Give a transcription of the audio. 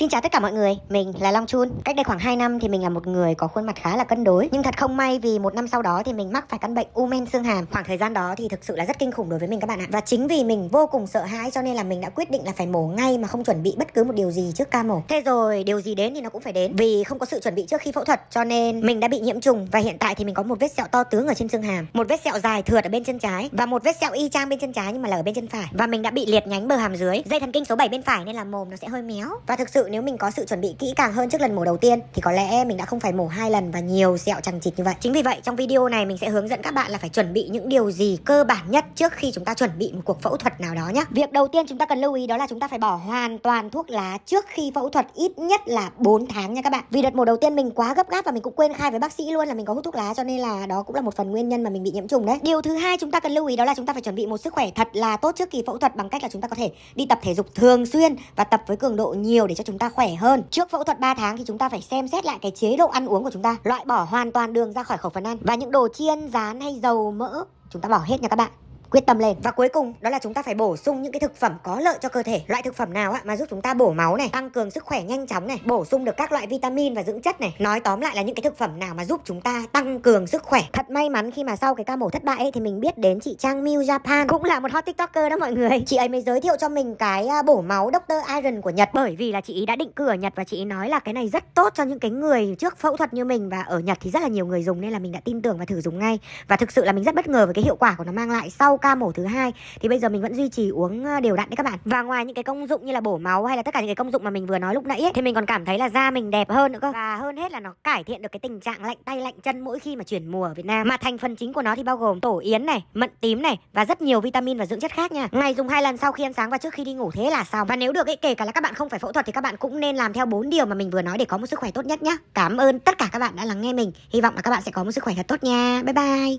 Xin chào tất cả mọi người, mình là Long Chun. Cách đây khoảng 2 năm thì mình là một người có khuôn mặt khá là cân đối, nhưng thật không may vì một năm sau đó thì mình mắc phải căn bệnh u men xương hàm. Khoảng thời gian đó thì thực sự là rất kinh khủng đối với mình các bạn ạ. Và chính vì mình vô cùng sợ hãi cho nên là mình đã quyết định là phải mổ ngay mà không chuẩn bị bất cứ một điều gì trước ca mổ. Thế rồi điều gì đến thì nó cũng phải đến. Vì không có sự chuẩn bị trước khi phẫu thuật cho nên mình đã bị nhiễm trùng và hiện tại thì mình có một vết sẹo to tướng ở trên xương hàm, một vết sẹo dài thừa ở bên chân trái và một vết sẹo y chang bên chân trái nhưng mà là ở bên chân phải. Và mình đã bị liệt nhánh bờ hàm dưới, dây thần kinh số 7 bên phải nên là mồm nó sẽ hơi méo. Và thực sự nếu mình có sự chuẩn bị kỹ càng hơn trước lần mổ đầu tiên thì có lẽ mình đã không phải mổ hai lần và nhiều sẹo chằng chịt như vậy. Chính vì vậy trong video này mình sẽ hướng dẫn các bạn là phải chuẩn bị những điều gì cơ bản nhất trước khi chúng ta chuẩn bị một cuộc phẫu thuật nào đó nhé. Việc đầu tiên chúng ta cần lưu ý đó là chúng ta phải bỏ hoàn toàn thuốc lá trước khi phẫu thuật ít nhất là 4 tháng nha các bạn. Vì đợt mổ đầu tiên mình quá gấp gáp và mình cũng quên khai với bác sĩ luôn là mình có hút thuốc lá cho nên là đó cũng là một phần nguyên nhân mà mình bị nhiễm trùng đấy. Điều thứ hai chúng ta cần lưu ý đó là chúng ta phải chuẩn bị một sức khỏe thật là tốt trước kỳ phẫu thuật bằng cách là chúng ta có thể đi tập thể dục thường xuyên và tập với cường độ nhiều để cho chúng chúng ta khỏe hơn trước phẫu thuật 3 tháng thì chúng ta phải xem xét lại cái chế độ ăn uống của chúng ta loại bỏ hoàn toàn đường ra khỏi khẩu phần ăn và những đồ chiên rán hay dầu mỡ chúng ta bỏ hết nha các bạn quyết tâm lên và cuối cùng đó là chúng ta phải bổ sung những cái thực phẩm có lợi cho cơ thể loại thực phẩm nào á mà giúp chúng ta bổ máu này tăng cường sức khỏe nhanh chóng này bổ sung được các loại vitamin và dưỡng chất này nói tóm lại là những cái thực phẩm nào mà giúp chúng ta tăng cường sức khỏe thật may mắn khi mà sau cái ca mổ thất bại ấy thì mình biết đến chị Trang Miu Japan cũng là một hot tiktoker đó mọi người chị ấy mới giới thiệu cho mình cái à, bổ máu doctor Iron của Nhật bởi vì là chị ấy đã định cư ở Nhật và chị ấy nói là cái này rất tốt cho những cái người trước phẫu thuật như mình và ở Nhật thì rất là nhiều người dùng nên là mình đã tin tưởng và thử dùng ngay và thực sự là mình rất bất ngờ với cái hiệu quả của nó mang lại sau ca mổ thứ hai thì bây giờ mình vẫn duy trì uống ờ, đều đặn đấy các bạn và ngoài những cái công dụng như là bổ máu hay là tất cả những cái công dụng mà mình vừa nói lúc nãy ấy, thì mình còn cảm thấy là da mình đẹp hơn nữa cơ và hơn hết là nó cải thiện được cái tình trạng lạnh tay lạnh chân mỗi khi mà chuyển mùa ở Việt Nam mà thành phần chính của nó thì bao gồm tổ yến này mận tím này và rất nhiều vitamin và dưỡng chất khác nha ngày dùng hai lần sau khi ăn sáng và trước khi đi ngủ thế là xong và nếu được ấy, kể cả là các bạn không phải phẫu thuật thì các bạn cũng nên làm theo bốn điều mà mình vừa nói để có một sức khỏe tốt nhất nhé cảm ơn tất cả các bạn đã lắng nghe mình hy vọng là các bạn sẽ có một sức khỏe thật tốt nha bye bye